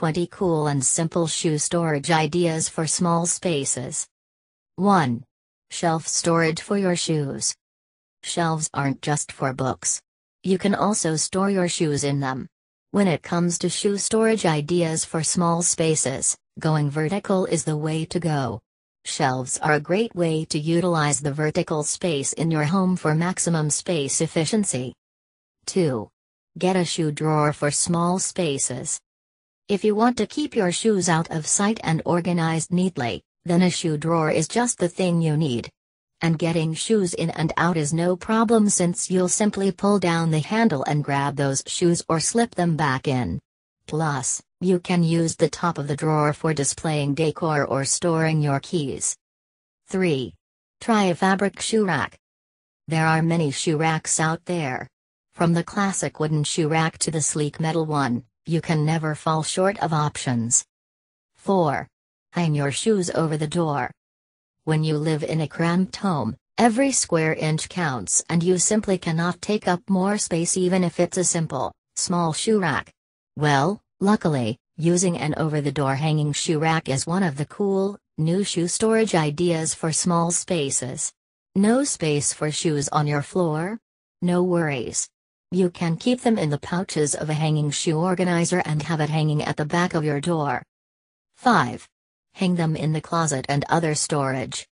20 cool and simple shoe storage ideas for small spaces. 1. Shelf storage for your shoes. Shelves aren't just for books. You can also store your shoes in them. When it comes to shoe storage ideas for small spaces, going vertical is the way to go. Shelves are a great way to utilize the vertical space in your home for maximum space efficiency. 2. Get a shoe drawer for small spaces. If you want to keep your shoes out of sight and organized neatly, then a shoe drawer is just the thing you need. And getting shoes in and out is no problem since you'll simply pull down the handle and grab those shoes or slip them back in. Plus, you can use the top of the drawer for displaying decor or storing your keys. 3. Try a fabric shoe rack. There are many shoe racks out there. From the classic wooden shoe rack to the sleek metal one, you can never fall short of options. 4. Hang your shoes over the door. When you live in a cramped home, every square inch counts and you simply cannot take up more space even if it's a simple, small shoe rack. Well, luckily, using an over the door hanging shoe rack is one of the cool, new shoe storage ideas for small spaces. No space for shoes on your floor? No worries. You can keep them in the pouches of a hanging shoe organizer and have it hanging at the back of your door. 5. Hang them in the closet and other storage.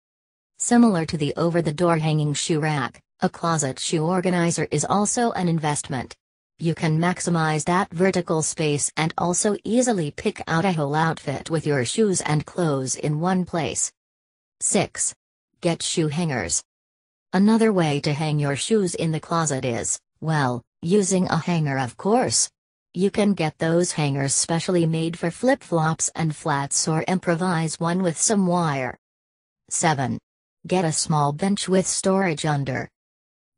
Similar to the over the door hanging shoe rack, a closet shoe organizer is also an investment. You can maximize that vertical space and also easily pick out a whole outfit with your shoes and clothes in one place. 6. Get shoe hangers. Another way to hang your shoes in the closet is well, using a hanger of course. You can get those hangers specially made for flip-flops and flats or improvise one with some wire. 7. Get a small bench with storage under.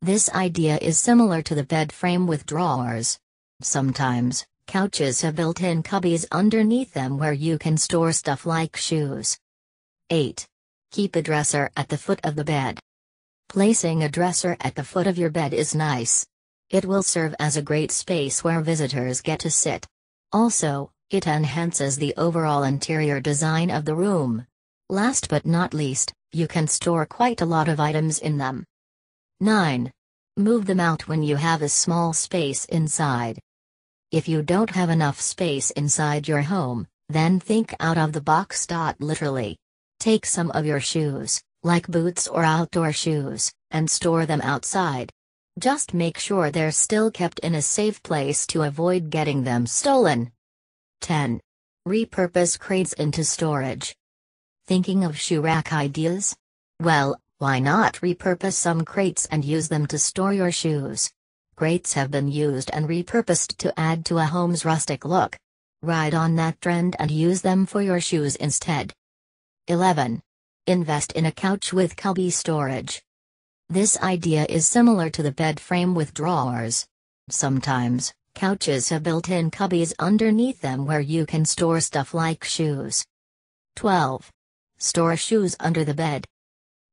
This idea is similar to the bed frame with drawers. Sometimes, couches have built-in cubbies underneath them where you can store stuff like shoes. 8. Keep a dresser at the foot of the bed. Placing a dresser at the foot of your bed is nice, it will serve as a great space where visitors get to sit. Also, it enhances the overall interior design of the room. Last but not least, you can store quite a lot of items in them. 9. Move them out when you have a small space inside. If you don't have enough space inside your home, then think out of the box. Literally. Take some of your shoes, like boots or outdoor shoes, and store them outside. Just make sure they're still kept in a safe place to avoid getting them stolen. 10. Repurpose crates into storage. Thinking of shoe rack ideas? Well, why not repurpose some crates and use them to store your shoes? Crates have been used and repurposed to add to a home's rustic look. Ride on that trend and use them for your shoes instead. 11. Invest in a couch with cubby storage. This idea is similar to the bed frame with drawers. Sometimes, couches have built-in cubbies underneath them where you can store stuff like shoes. 12. Store shoes under the bed.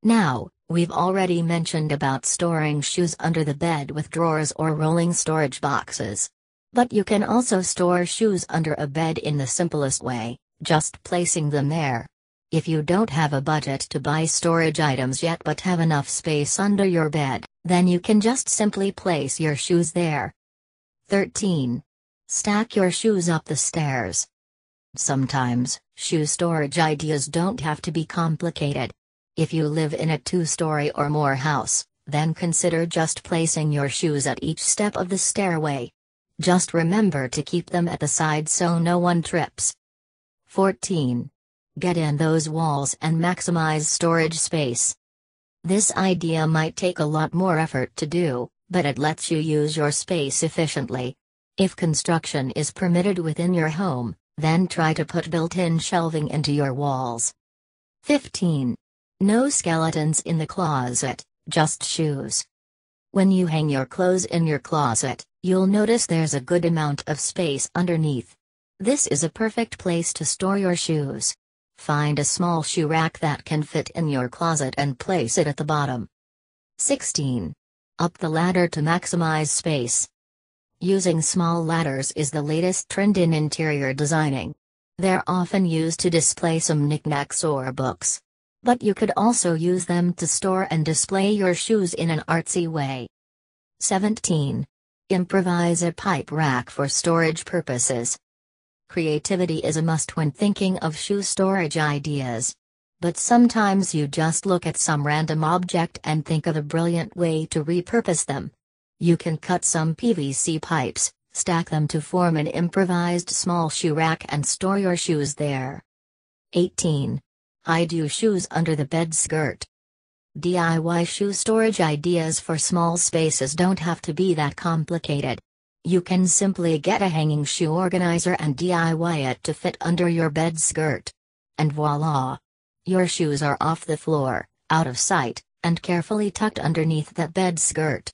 Now, we've already mentioned about storing shoes under the bed with drawers or rolling storage boxes. But you can also store shoes under a bed in the simplest way, just placing them there. If you don't have a budget to buy storage items yet but have enough space under your bed, then you can just simply place your shoes there. 13. Stack your shoes up the stairs. Sometimes, shoe storage ideas don't have to be complicated. If you live in a two story or more house, then consider just placing your shoes at each step of the stairway. Just remember to keep them at the side so no one trips. 14. Get in those walls and maximize storage space. This idea might take a lot more effort to do, but it lets you use your space efficiently. If construction is permitted within your home, then try to put built in shelving into your walls. 15. No skeletons in the closet, just shoes. When you hang your clothes in your closet, you'll notice there's a good amount of space underneath. This is a perfect place to store your shoes. Find a small shoe rack that can fit in your closet and place it at the bottom. 16. Up the ladder to maximize space. Using small ladders is the latest trend in interior designing. They're often used to display some knickknacks or books. But you could also use them to store and display your shoes in an artsy way. 17. Improvise a pipe rack for storage purposes. Creativity is a must when thinking of shoe storage ideas. But sometimes you just look at some random object and think of a brilliant way to repurpose them. You can cut some PVC pipes, stack them to form an improvised small shoe rack and store your shoes there. 18. Hide your shoes under the bed skirt. DIY shoe storage ideas for small spaces don't have to be that complicated. You can simply get a hanging shoe organizer and DIY it to fit under your bed skirt. And voila! Your shoes are off the floor, out of sight, and carefully tucked underneath that bed skirt.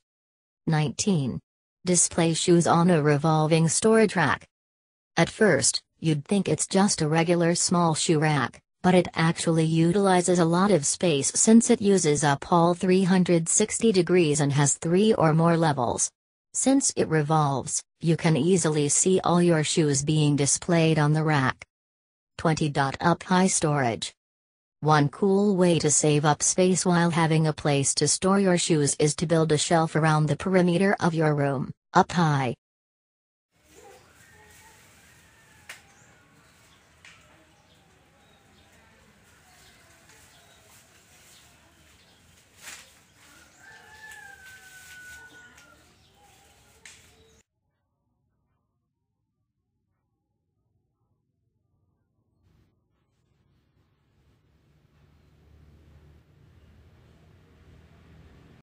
19. Display shoes on a revolving storage rack. At first, you'd think it's just a regular small shoe rack, but it actually utilizes a lot of space since it uses up all 360 degrees and has three or more levels. Since it revolves, you can easily see all your shoes being displayed on the rack. 20. Up high storage. One cool way to save up space while having a place to store your shoes is to build a shelf around the perimeter of your room, up high.